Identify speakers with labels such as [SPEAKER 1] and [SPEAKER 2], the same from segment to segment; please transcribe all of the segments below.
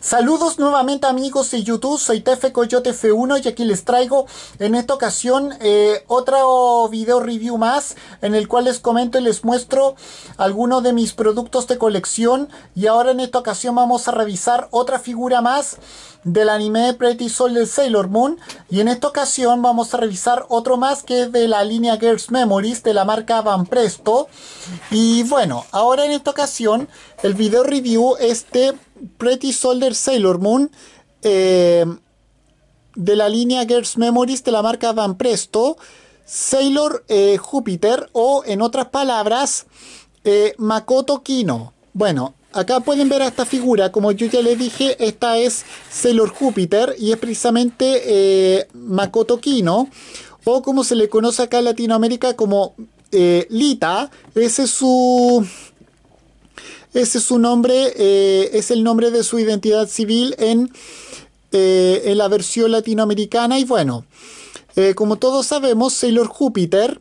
[SPEAKER 1] Saludos nuevamente amigos de YouTube, soy Tefe Coyote F1 y aquí les traigo en esta ocasión eh, otro video review más en el cual les comento y les muestro algunos de mis productos de colección y ahora en esta ocasión vamos a revisar otra figura más del anime Pretty Soul del Sailor Moon y en esta ocasión vamos a revisar otro más que es de la línea Girls Memories de la marca Van Presto y bueno, ahora en esta ocasión el video review este Pretty Soldier Sailor Moon eh, de la línea Girls Memories de la marca Van Presto, Sailor eh, Júpiter o en otras palabras eh, Makoto Kino. Bueno, acá pueden ver a esta figura, como yo ya les dije, esta es Sailor Júpiter y es precisamente Makoto Kino o como se le conoce acá en Latinoamérica como Lita, ese es su ese es su nombre, eh, es el nombre de su identidad civil en, eh, en la versión latinoamericana. Y bueno, eh, como todos sabemos, Sailor Júpiter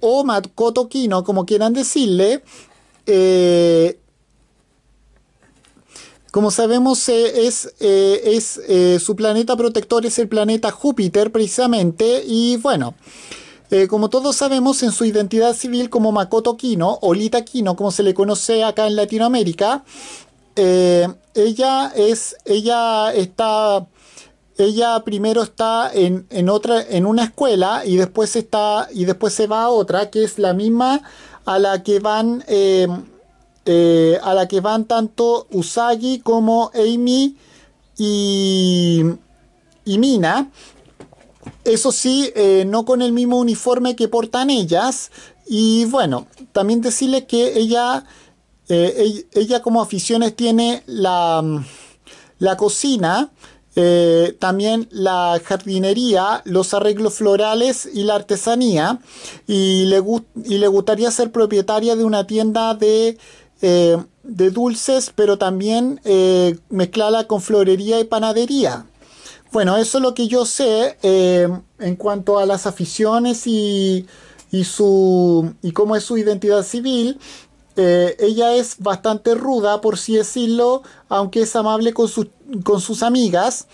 [SPEAKER 1] o Makoto Kino, como quieran decirle, como sabemos, es, es su planeta protector es el planeta Júpiter, precisamente. Y bueno, eh, como todos sabemos, en su identidad civil como Makoto Kino, o Lita Kino, como se le conoce acá en Latinoamérica, eh, ella es, ella está, ella primero está en, otra, en una escuela y después está, y después se va a otra, que es la misma a la que van, eh, a la que van tanto Usagi como Amy y, y Mina. Eso sí, eh, no con el mismo uniforme que portan ellas. Y bueno, también decirles que ella, eh, ella como aficiones tiene la, mm, cocina, eh, también la jardinería, los arreglos florales y la artesanía. Y le, gustaría ser propietaria de una tienda de, de dulces, pero también mezclada con florería y panadería. Bueno, eso es lo que yo sé eh, en cuanto a las aficiones y, su, y cómo es su identidad civil. Eh, ella es bastante ruda, por sí decirlo, aunque es amable con, con sus amigas.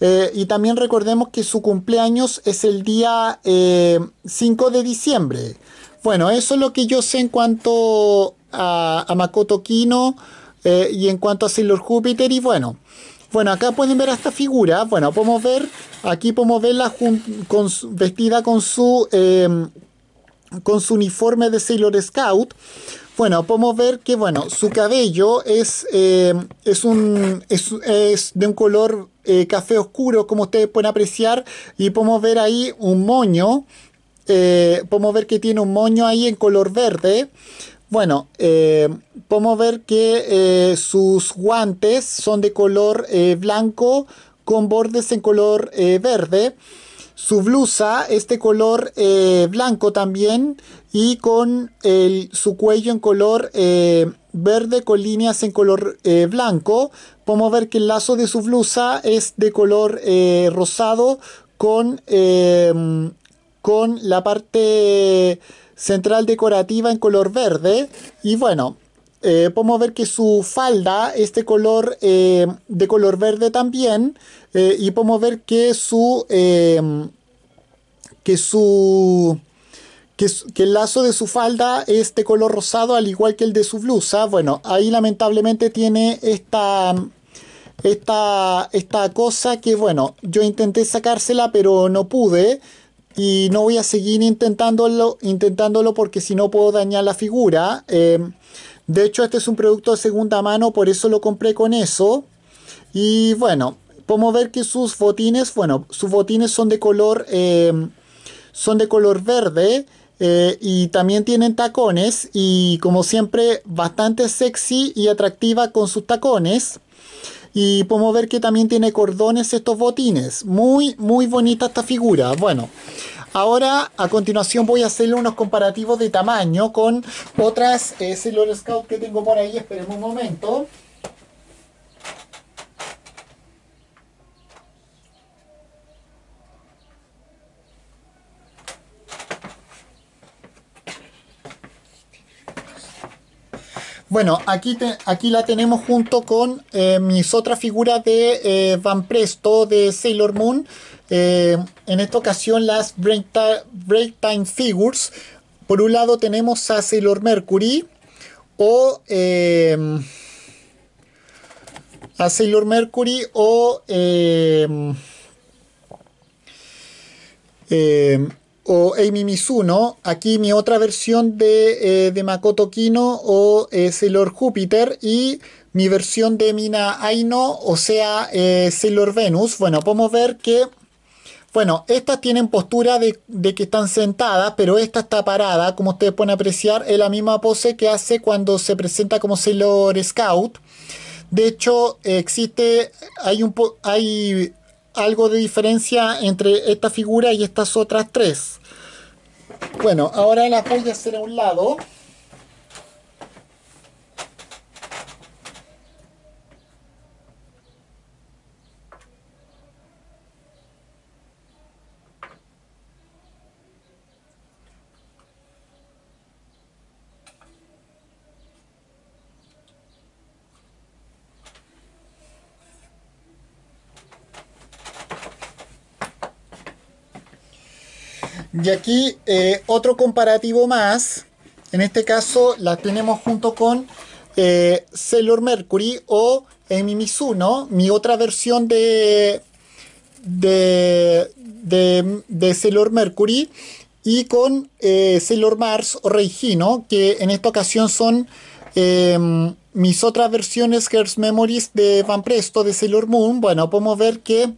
[SPEAKER 1] Eh, y también recordemos que su cumpleaños es el día 5 de diciembre. Bueno, eso es lo que yo sé en cuanto a, Makoto Kino y en cuanto a Sailor Júpiter. Y bueno, bueno, acá pueden ver esta figura. Bueno, podemos ver, aquí podemos verla vestida con su, em, con su uniforme de Sailor Scout. Bueno, podemos ver que, bueno, su cabello es, em, es, un, es, de un color eh, café oscuro, como ustedes pueden apreciar. Y podemos ver ahí un moño. Eh, podemos ver que tiene un moño ahí en color verde. Bueno, eh, podemos ver que eh, sus guantes son de color eh, blanco con bordes en color verde. Su blusa es de color blanco también y con su cuello en color verde con líneas en color blanco. Podemos ver que el lazo de su blusa es de color rosado con, con la parte central decorativa en color verde y bueno, eh, podemos ver que su falda es de color, eh, de color verde también eh, y podemos ver que su, que su que, el lazo de su falda es de color rosado al igual que el de su blusa bueno ahí lamentablemente tiene esta esta, esta cosa que bueno yo intenté sacársela pero no pude y no voy a seguir intentándolo, intentándolo porque si no puedo dañar la figura. Em, de hecho, este es un producto de segunda mano, por eso lo compré con eso. Y bueno, podemos ver que sus botines, bueno, sus botines son de color, em, son de color verde. Eh, y también tienen tacones y como siempre bastante sexy y atractiva con sus tacones. Y podemos ver que también tiene cordones estos botines. Muy, muy bonita esta figura. Bueno, ahora a continuación voy a hacerle unos comparativos de tamaño con otras eh, Sailor Scout que tengo por ahí. Esperemos un momento. Bueno, aquí, aquí la tenemos junto con eh, mis otras figuras de eh, Van Presto de Sailor Moon. Eh, en esta ocasión las break, break, Time Figures. Por un lado tenemos a Sailor Mercury o a Sailor Mercury o o Amy Mizuno, aquí mi otra versión de, eh, Makoto Kino o eh, Sailor Júpiter y mi versión de Mina Aino, o sea, eh, Sailor Venus. Bueno, podemos ver que, bueno, estas tienen postura de, que están sentadas, pero esta está parada, como ustedes pueden apreciar, es la misma pose que hace cuando se presenta como Sailor Scout. De hecho, existe, hay un, hay algo de diferencia entre esta figura y estas otras tres. Bueno, ahora las voy a hacer a un lado. Y aquí eh, otro comparativo más. En este caso la tenemos junto con eh, Sailor Mercury o Emi mi otra versión de, de, Sailor Mercury, y con eh, Sailor Mars o Regino, que en esta ocasión son em, mis otras versiones Girls Memories de Van Presto, de Sailor Moon. Bueno, podemos ver que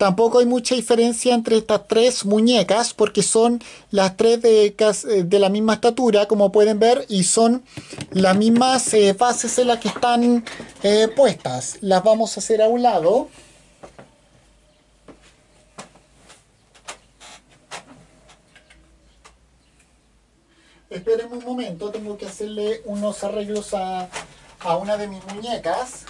[SPEAKER 1] Tampoco hay mucha diferencia entre estas tres muñecas porque son las tres de, eh, de la misma estatura, como pueden ver, y son las mismas fases eh, bases en las que están eh, puestas. Las vamos a hacer a un lado. Esperen un momento, tengo que hacerle unos arreglos a, a una de mis muñecas.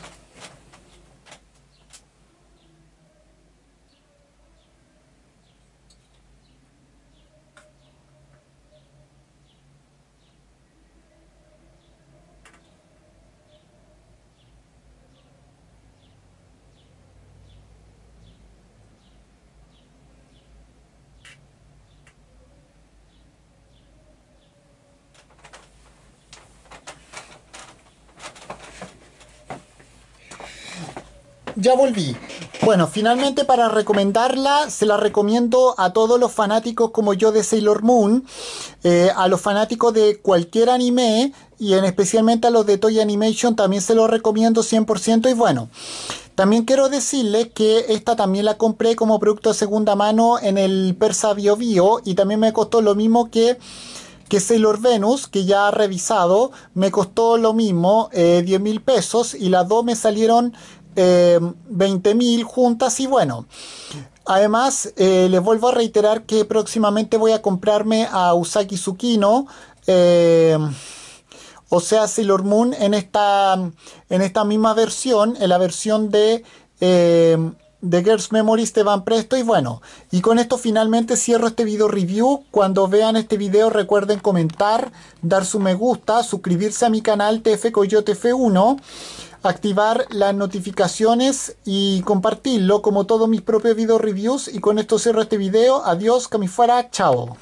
[SPEAKER 1] ya volví. Bueno, finalmente para recomendarla, se la recomiendo a todos los fanáticos como yo de Sailor Moon, eh, a los fanáticos de cualquier anime y en especialmente a los de Toy Animation también se lo recomiendo 100% y bueno. También quiero decirles que esta también la compré como producto de segunda mano en el Persa Bio Bio y también me costó lo mismo que que Sailor Venus, que ya ha revisado, me costó lo mismo, eh, 10 mil pesos, y las dos me salieron eh, em, 20.000 juntas y bueno. Además, eh, les vuelvo a reiterar que próximamente voy a comprarme a Usaki Tsukino, em, o sea, Sailor Moon en esta, en esta misma versión, en la versión de, em, de Girls Memories te van presto. Y bueno, y con esto finalmente cierro este video review. Cuando vean este video recuerden comentar, dar su me gusta, suscribirse a mi canal TF Coyote F1 activar las notificaciones y compartirlo como todos mis propios video reviews. Y con esto cierro este video. Adiós, que fuera. Chao.